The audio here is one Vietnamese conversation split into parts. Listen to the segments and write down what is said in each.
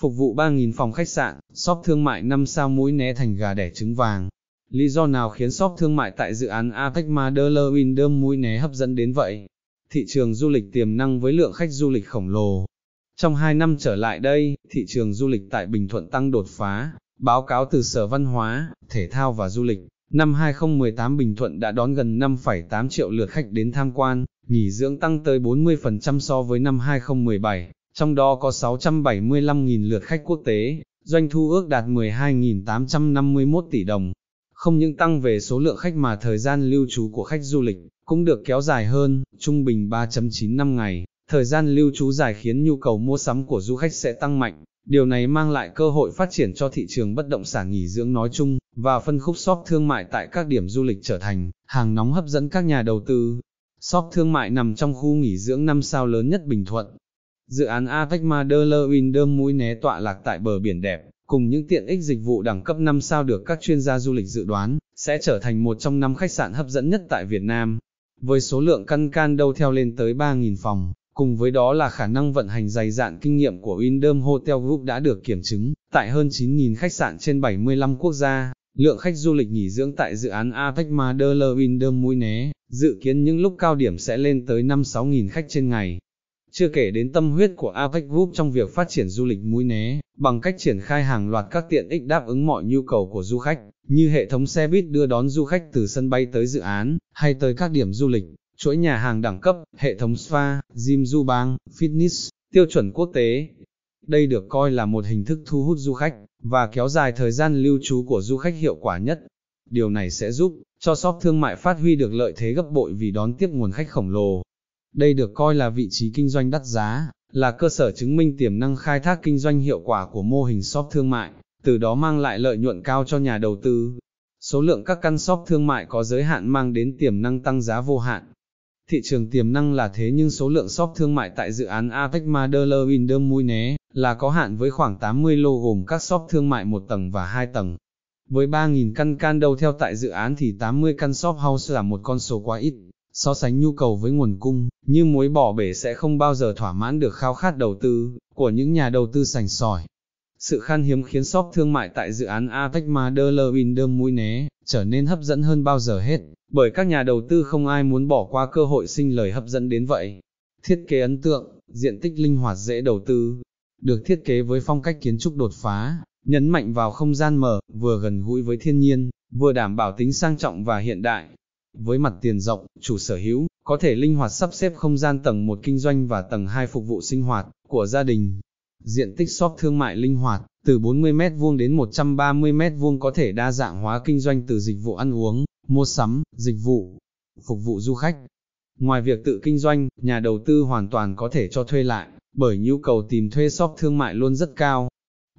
phục vụ 3.000 phòng khách sạn, shop thương mại 5 sao mũi né thành gà đẻ trứng vàng. Lý do nào khiến shop thương mại tại dự án Apex Madler Windom mũi né hấp dẫn đến vậy? Thị trường du lịch tiềm năng với lượng khách du lịch khổng lồ. Trong 2 năm trở lại đây, thị trường du lịch tại Bình Thuận tăng đột phá. Báo cáo từ Sở Văn hóa, Thể thao và Du lịch, năm 2018 Bình Thuận đã đón gần 5,8 triệu lượt khách đến tham quan, nghỉ dưỡng tăng tới 40% so với năm 2017 trong đó có 675.000 lượt khách quốc tế, doanh thu ước đạt 12.851 tỷ đồng. Không những tăng về số lượng khách mà thời gian lưu trú của khách du lịch cũng được kéo dài hơn, trung bình 3.95 ngày. Thời gian lưu trú dài khiến nhu cầu mua sắm của du khách sẽ tăng mạnh, điều này mang lại cơ hội phát triển cho thị trường bất động sản nghỉ dưỡng nói chung và phân khúc shop thương mại tại các điểm du lịch trở thành hàng nóng hấp dẫn các nhà đầu tư. Shop thương mại nằm trong khu nghỉ dưỡng 5 sao lớn nhất Bình Thuận, Dự án Atech de la Windom mũi né tọa lạc tại bờ biển đẹp, cùng những tiện ích dịch vụ đẳng cấp 5 sao được các chuyên gia du lịch dự đoán, sẽ trở thành một trong năm khách sạn hấp dẫn nhất tại Việt Nam. Với số lượng căn can đâu theo lên tới 3.000 phòng, cùng với đó là khả năng vận hành dày dạn kinh nghiệm của Windom Hotel Group đã được kiểm chứng, tại hơn 9.000 khách sạn trên 75 quốc gia. Lượng khách du lịch nghỉ dưỡng tại dự án Apecma de la Windom Mũi Né, dự kiến những lúc cao điểm sẽ lên tới 5-6.000 khách trên ngày. Chưa kể đến tâm huyết của Apex Group trong việc phát triển du lịch mũi né, bằng cách triển khai hàng loạt các tiện ích đáp ứng mọi nhu cầu của du khách, như hệ thống xe buýt đưa đón du khách từ sân bay tới dự án, hay tới các điểm du lịch, chuỗi nhà hàng đẳng cấp, hệ thống spa, gym du bang, fitness, tiêu chuẩn quốc tế. Đây được coi là một hình thức thu hút du khách và kéo dài thời gian lưu trú của du khách hiệu quả nhất. Điều này sẽ giúp cho shop thương mại phát huy được lợi thế gấp bội vì đón tiếp nguồn khách khổng lồ đây được coi là vị trí kinh doanh đắt giá, là cơ sở chứng minh tiềm năng khai thác kinh doanh hiệu quả của mô hình shop thương mại, từ đó mang lại lợi nhuận cao cho nhà đầu tư. Số lượng các căn shop thương mại có giới hạn mang đến tiềm năng tăng giá vô hạn. Thị trường tiềm năng là thế nhưng số lượng shop thương mại tại dự án Apex Madeler Winder Muine là có hạn với khoảng 80 lô gồm các shop thương mại một tầng và hai tầng. Với 3.000 căn can đầu theo tại dự án thì 80 căn shop house là một con số quá ít, So sánh nhu cầu với nguồn cung, như muối bỏ bể sẽ không bao giờ thỏa mãn được khao khát đầu tư của những nhà đầu tư sành sỏi. Sự khan hiếm khiến shop thương mại tại dự án Apec Madeleine Windom mũi né trở nên hấp dẫn hơn bao giờ hết, bởi các nhà đầu tư không ai muốn bỏ qua cơ hội sinh lời hấp dẫn đến vậy. Thiết kế ấn tượng, diện tích linh hoạt dễ đầu tư, được thiết kế với phong cách kiến trúc đột phá, nhấn mạnh vào không gian mở, vừa gần gũi với thiên nhiên, vừa đảm bảo tính sang trọng và hiện đại. Với mặt tiền rộng, chủ sở hữu, có thể linh hoạt sắp xếp không gian tầng 1 kinh doanh và tầng 2 phục vụ sinh hoạt của gia đình. Diện tích shop thương mại linh hoạt, từ 40m2 đến 130m2 có thể đa dạng hóa kinh doanh từ dịch vụ ăn uống, mua sắm, dịch vụ, phục vụ du khách. Ngoài việc tự kinh doanh, nhà đầu tư hoàn toàn có thể cho thuê lại, bởi nhu cầu tìm thuê shop thương mại luôn rất cao.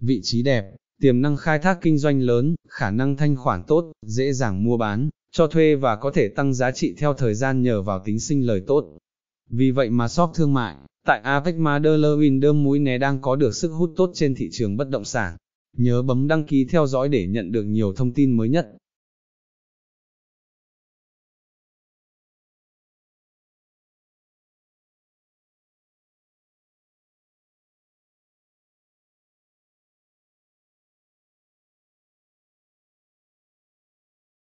Vị trí đẹp, tiềm năng khai thác kinh doanh lớn, khả năng thanh khoản tốt, dễ dàng mua bán, cho thuê và có thể tăng giá trị theo thời gian nhờ vào tính sinh lời tốt. Vì vậy mà shop thương mại, tại Apex Madler Windom mũi né đang có được sức hút tốt trên thị trường bất động sản. Nhớ bấm đăng ký theo dõi để nhận được nhiều thông tin mới nhất.